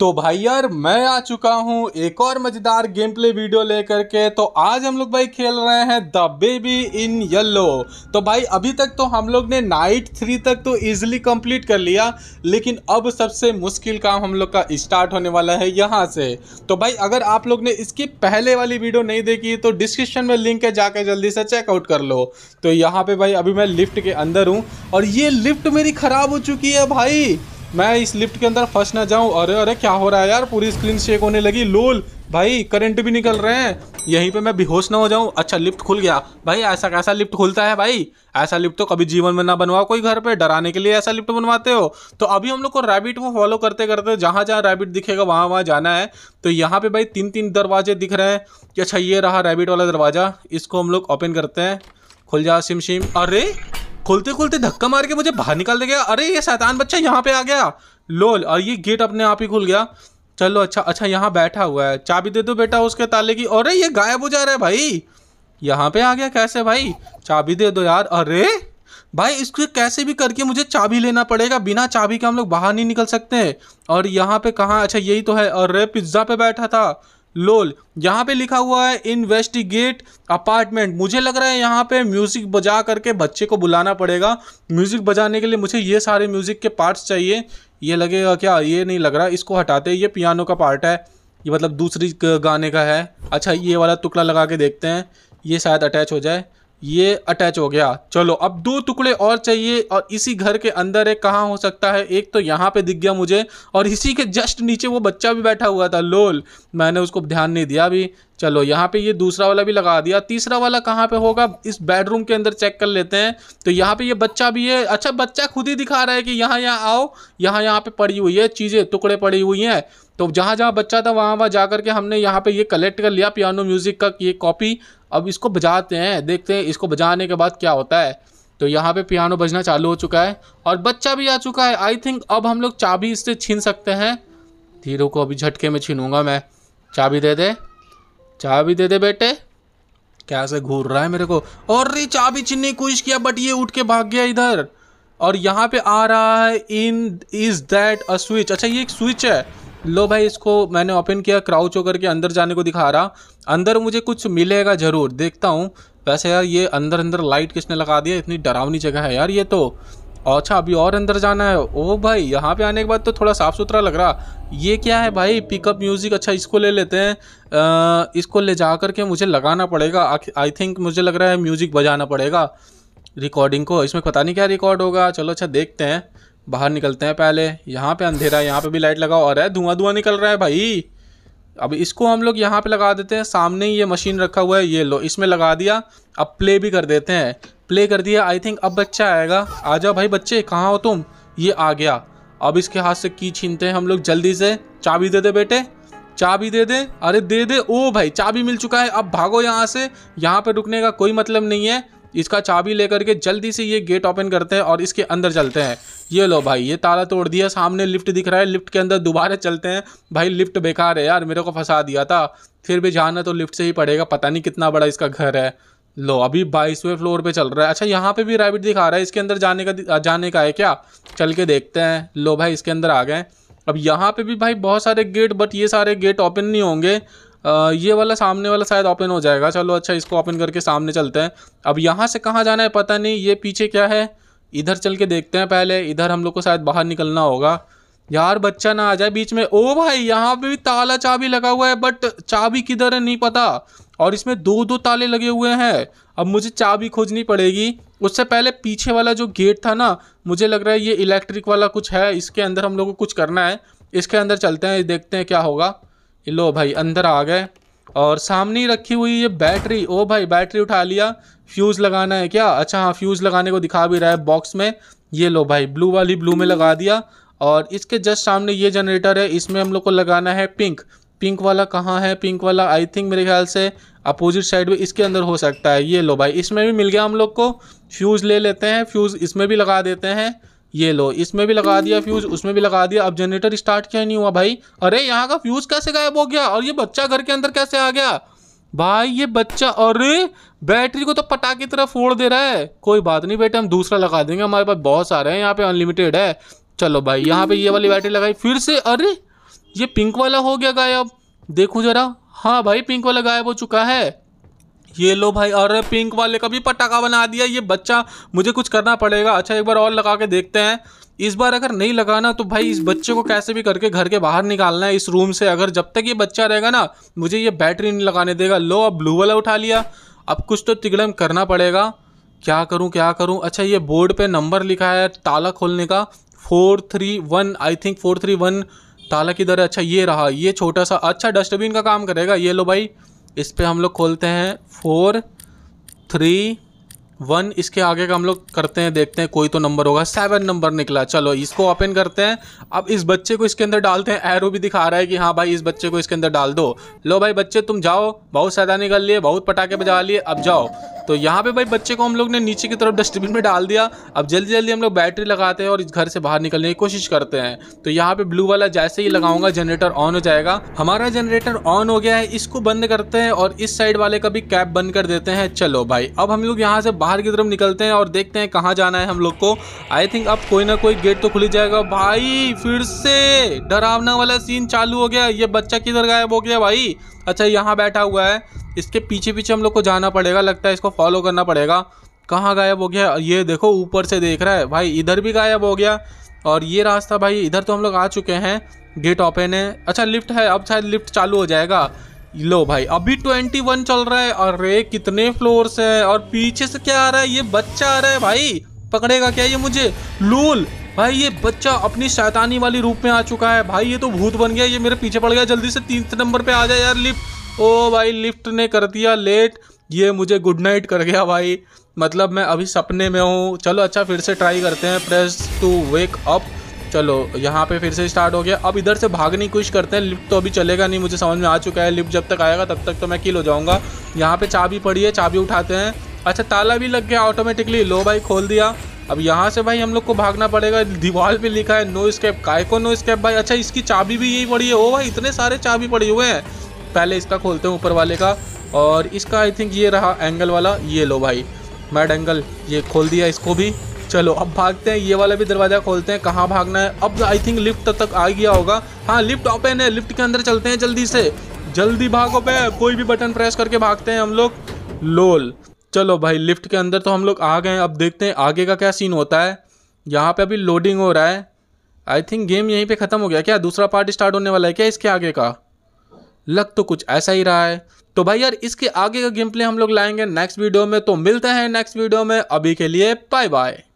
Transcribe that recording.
तो भाई यार मैं आ चुका हूँ एक और मज़ेदार गेम प्ले वीडियो लेकर के तो आज हम लोग भाई खेल रहे हैं द बेबी इन येलो तो भाई अभी तक तो हम लोग ने नाइट थ्री तक तो इजिली कंप्लीट कर लिया लेकिन अब सबसे मुश्किल काम हम लोग का स्टार्ट होने वाला है यहाँ से तो भाई अगर आप लोग ने इसकी पहले वाली वीडियो नहीं देखी तो डिस्क्रिप्शन में लिंक है जाकर जल्दी से चेकआउट कर लो तो यहाँ पर भाई अभी मैं लिफ्ट के अंदर हूँ और ये लिफ्ट मेरी ख़राब हो चुकी है भाई मैं इस लिफ्ट के अंदर फंस ना जाऊं अरे अरे क्या हो रहा है यार पूरी स्क्रीन शेक होने लगी लोल भाई करंट भी निकल रहे हैं यहीं पे मैं बेहोश ना हो जाऊं अच्छा लिफ्ट खुल गया भाई ऐसा कैसा लिफ्ट खुलता है भाई ऐसा लिफ्ट तो कभी जीवन में ना बनवाओ कोई घर पे डराने के लिए ऐसा लिफ्ट बनवाते हो तो अभी हम लोग को रैबिट को फॉलो करते करते जहाँ जहाँ रैबिट दिखेगा वहाँ वहाँ जाना है तो यहाँ पर भाई तीन तीन दरवाजे दिख रहे हैं कि अच्छा ये रहा रैबिट वाला दरवाज़ा इसको हम लोग ओपन करते हैं खुल जा सिम सिम अरे खुलते खुलते धक्का मार के मुझे बाहर निकाल दे गया अरे ये शैतान बच्चा यहाँ पे आ गया लोल और ये गेट अपने आप ही खुल गया चलो अच्छा अच्छा यहाँ बैठा हुआ है चाबी दे दो बेटा उसके ताले की अरे ये गायब हो जा रहा है भाई यहाँ पे आ गया कैसे भाई चाबी दे दो यार अरे भाई इसको कैसे भी करके मुझे चाबी लेना पड़ेगा बिना चाबी के हम लोग बाहर नहीं निकल सकते और यहाँ पे कहाँ अच्छा यही तो है अरे पिज्ज़ा पे बैठा था लोल यहाँ पे लिखा हुआ है इन्वेस्टिगेट अपार्टमेंट मुझे लग रहा है यहाँ पे म्यूज़िक बजा करके बच्चे को बुलाना पड़ेगा म्यूज़िक बजाने के लिए मुझे ये सारे म्यूज़िक के पार्ट्स चाहिए ये लगेगा क्या ये नहीं लग रहा इसको हटाते ये पियानो का पार्ट है ये मतलब दूसरी गाने का है अच्छा ये वाला टुकड़ा लगा के देखते हैं ये शायद अटैच हो जाए ये अटैच हो गया चलो अब दो टुकड़े और चाहिए और इसी घर के अंदर एक कहाँ हो सकता है एक तो यहाँ पे दिख गया मुझे और इसी के जस्ट नीचे वो बच्चा भी बैठा हुआ था लोल मैंने उसको ध्यान नहीं दिया अभी चलो यहाँ पे ये दूसरा वाला भी लगा दिया तीसरा वाला कहाँ पे होगा इस बेडरूम के अंदर चेक कर लेते हैं तो यहाँ पे ये बच्चा भी है अच्छा बच्चा खुद ही दिखा रहा है कि यहाँ यहाँ आओ यहाँ यहाँ पे पड़ी हुई है चीज़ें टुकड़े पड़ी हुई हैं तो जहाँ जहाँ बच्चा था वहाँ वहाँ जा करके हमने यहाँ पे ये कलेक्ट कर लिया पियानो म्यूज़िक का ये कॉपी अब इसको बजाते हैं देखते हैं इसको बजाने के बाद क्या होता है तो यहाँ पे पियानो बजना चालू हो चुका है और बच्चा भी आ चुका है आई थिंक अब हम लोग चाबी इससे छीन सकते हैं धीरू को अभी झटके में छीनूंगा मैं चाबी दे दे चाबी दे दे बेटे कैसे घूर रहा है मेरे को और रे चाबी छीनने की कोशिश किया बट ये उठ के भाग गया इधर और यहाँ पे आ रहा है इन इज दैट अ स्विच अच्छा ये एक स्विच है लो भाई इसको मैंने ओपन किया क्राउच होकर के अंदर जाने को दिखा रहा अंदर मुझे कुछ मिलेगा ज़रूर देखता हूँ वैसे यार ये अंदर अंदर लाइट किसने लगा दिया इतनी डरावनी जगह है यार ये तो अच्छा अभी और अंदर जाना है ओ भाई यहाँ पे आने के बाद तो थोड़ा साफ़ सुथरा लग रहा ये क्या है भाई पिकअप म्यूज़िक अच्छा इसको ले लेते हैं आ, इसको ले जा कर के मुझे लगाना पड़ेगा आई थिंक मुझे लग रहा है म्यूज़िक बजाना पड़ेगा रिकॉर्डिंग को इसमें पता नहीं क्या रिकॉर्ड होगा चलो अच्छा देखते हैं बाहर निकलते हैं पहले यहाँ पे अंधेरा है यहाँ पे भी लाइट लगाओ और है धुआं धुआं निकल रहा है भाई अब इसको हम लोग यहाँ पे लगा देते हैं सामने ही ये मशीन रखा हुआ है ये लो इसमें लगा दिया अब प्ले भी कर देते हैं प्ले कर दिया आई थिंक अब बच्चा आएगा आ जाओ भाई बच्चे कहाँ हो तुम ये आ गया अब इसके हाथ से की छीनते हैं हम लोग जल्दी से चाबी दे दे बेटे चाबी दे दे अरे दे दे ओ भाई चाबी मिल चुका है अब भागो यहाँ से यहाँ पर रुकने का कोई मतलब नहीं है इसका चाबी लेकर के जल्दी से ये गेट ओपन करते हैं और इसके अंदर चलते हैं ये लो भाई ये ताला तोड़ दिया सामने लिफ्ट दिख रहा है लिफ्ट के अंदर दोबारा चलते हैं भाई लिफ्ट बेकार है यार मेरे को फंसा दिया था फिर भी जाना तो लिफ्ट से ही पड़ेगा पता नहीं कितना बड़ा इसका घर है लो अभी बाईसवें फ्लोर पे चल रहा है अच्छा यहाँ पे भी रैबिट दिखा रहा है इसके अंदर जाने का जाने का है क्या चल के देखते हैं लो भाई इसके अंदर आ गए अब यहाँ पे भी भाई बहुत सारे गेट बट ये सारे गेट ओपन नहीं होंगे आ, ये वाला सामने वाला शायद ओपन हो जाएगा चलो अच्छा इसको ओपन करके सामने चलते हैं अब यहाँ से कहाँ जाना है पता नहीं ये पीछे क्या है इधर चल के देखते हैं पहले इधर हम लोग को शायद बाहर निकलना होगा यार बच्चा ना आ जाए बीच में ओ भाई यहाँ पे भी ताला चाबी लगा हुआ है बट चाबी किधर है नहीं पता और इसमें दो दो ताले लगे हुए हैं अब मुझे चाबी खोजनी पड़ेगी उससे पहले पीछे वाला जो गेट था ना मुझे लग रहा है ये इलेक्ट्रिक वाला कुछ है इसके अंदर हम लोग को कुछ करना है इसके अंदर चलते हैं देखते हैं क्या होगा लो भाई अंदर आ गए और सामने ही रखी हुई ये बैटरी ओ भाई बैटरी उठा लिया फ्यूज़ लगाना है क्या अच्छा हाँ फ्यूज़ लगाने को दिखा भी रहा है बॉक्स में ये लो भाई ब्लू वाली ब्लू में लगा दिया और इसके जस्ट सामने ये जनरेटर है इसमें हम लोग को लगाना है पिंक पिंक वाला कहाँ है पिंक वाला आई थिंक मेरे ख्याल से अपोजिट साइड में इसके अंदर हो सकता है ये लो भाई इसमें भी मिल गया हम लोग को फ्यूज़ ले लेते हैं फ्यूज़ इसमें भी लगा देते हैं ये लो इसमें भी लगा दिया फ्यूज़ उसमें भी लगा दिया अब जनरेटर स्टार्ट क्या नहीं हुआ भाई अरे यहाँ का फ्यूज़ कैसे गायब हो गया और ये बच्चा घर के अंदर कैसे आ गया भाई ये बच्चा अरे बैटरी को तो पटा की तरह फोड़ दे रहा है कोई बात नहीं बेटे हम दूसरा लगा देंगे हमारे पास बहुत सारे हैं यहाँ पे अनलिमिटेड है चलो भाई यहाँ पे ये वाली बैटरी लगाई फिर से अरे ये पिंक वाला हो गया गायब देखो ज़रा हाँ भाई पिंक वाला गायब हो चुका है ये लो भाई अरे पिंक वाले का भी पटाखा बना दिया ये बच्चा मुझे कुछ करना पड़ेगा अच्छा एक बार और लगा के देखते हैं इस बार अगर नहीं लगाना तो भाई इस बच्चे को कैसे भी करके घर के बाहर निकालना है इस रूम से अगर जब तक ये बच्चा रहेगा ना मुझे ये बैटरी नहीं लगाने देगा लो अब ब्लू वाला उठा लिया अब कुछ तो तिगड़म करना पड़ेगा क्या करूँ क्या करूँ अच्छा ये बोर्ड पर नंबर लिखा है ताला खोलने का four three one I think four three one ताला किधर है अच्छा ये रहा ये छोटा सा अच्छा डस्टबिन का काम करेगा ये लो भाई इस पर हम लोग खोलते हैं फोर थ्री वन इसके आगे का हम लोग करते हैं देखते हैं कोई तो नंबर होगा सेवन नंबर निकला चलो इसको ओपन करते हैं अब इस बच्चे को इसके अंदर डालते हैं एरो भी दिखा रहा है कि हाँ भाई इस बच्चे को इसके अंदर डाल दो लो भाई बच्चे तुम जाओ बहुत सदा निकल लिए बहुत पटाखे बजा लिए अब जाओ तो यहाँ पे भाई बच्चे को हम लोग ने नीचे की तरफ डस्टबिन में डाल दिया अब जल्दी जल्दी हम लोग बैटरी लगाते हैं और इस घर से बाहर निकलने की कोशिश करते हैं तो यहाँ पे ब्लू वाला जैसे ही लगाऊंगा जनरेटर ऑन हो जाएगा हमारा जनरेटर ऑन हो गया है इसको बंद करते हैं और इस साइड वाले का भी कैप बंद कर देते हैं चलो भाई अब हम लोग यहाँ से बाहर बाहर की तरफ निकलते हैं और देखते हैं कहाँ जाना है हम लोग को आई थिंक अब कोई ना कोई गेट तो खुल जाएगा भाई फिर से डरावना वाला सीन चालू हो गया ये बच्चा किधर गायब हो गया भाई अच्छा यहाँ बैठा हुआ है इसके पीछे पीछे हम लोग को जाना पड़ेगा लगता है इसको फॉलो करना पड़ेगा कहाँ गायब हो गया ये देखो ऊपर से देख रहा है भाई इधर भी गायब हो गया और ये रास्ता भाई इधर तो हम लोग आ चुके हैं गेट ओपन है अच्छा लिफ्ट है अब शायद लिफ्ट चालू हो जाएगा लो भाई अभी ट्वेंटी वन चल रहा है अरे कितने फ्लोर्स है और पीछे से क्या आ रहा है ये बच्चा आ रहा है भाई पकड़ेगा क्या ये मुझे लूल भाई ये बच्चा अपनी शैतानी वाली रूप में आ चुका है भाई ये तो भूत बन गया ये मेरे पीछे पड़ गया जल्दी से तीन नंबर पे आ जाए यार लिफ्ट ओ भाई लिफ्ट ने कर दिया लेट ये मुझे गुड नाइट कर गया भाई मतलब मैं अभी सपने में हूँ चलो अच्छा फिर से ट्राई करते हैं प्रेस टू वेक अप चलो यहाँ पे फिर से स्टार्ट हो गया अब इधर से भागने की कोशिश करते हैं लिफ्ट तो अभी चलेगा नहीं मुझे समझ में आ चुका है लिफ्ट जब तक आएगा तब तक तो मैं किल हो जाऊँगा यहाँ पे चाबी पड़ी है चाबी उठाते हैं अच्छा ताला भी लग गया ऑटोमेटिकली लो भाई खोल दिया अब यहाँ से भाई हम लोग को भागना पड़ेगा दीवार पर लिखा है नो स्केप काय को नो स्केप भाई अच्छा इसकी चाबी भी यही पड़ी है ओ भाई इतने सारे चाबी पड़े हुए हैं पहले इसका खोलते हैं ऊपर वाले का और इसका आई थिंक ये रहा एंगल वाला ये लो भाई मैड एंगल ये खोल दिया इसको भी चलो अब भागते हैं ये वाला भी दरवाज़ा खोलते हैं कहाँ भागना है अब आई थिंक लिफ्ट तक आ गया होगा हाँ लिफ्ट ओपन है लिफ्ट के अंदर चलते हैं जल्दी से जल्दी भागो पे कोई भी बटन प्रेस करके भागते हैं हम लोग लोल चलो भाई लिफ्ट के अंदर तो हम लोग आ गए अब देखते हैं आगे का क्या सीन होता है यहाँ पे अभी लोडिंग हो रहा है आई थिंक गेम यहीं पे ख़त्म हो गया क्या दूसरा पार्ट स्टार्ट होने वाला है क्या इसके आगे का लग तो कुछ ऐसा ही रहा है तो भाई यार इसके आगे का गेम प्ले हम लोग लाएंगे नेक्स्ट वीडियो में तो मिलते हैं नेक्स्ट वीडियो में अभी के लिए बाय बाय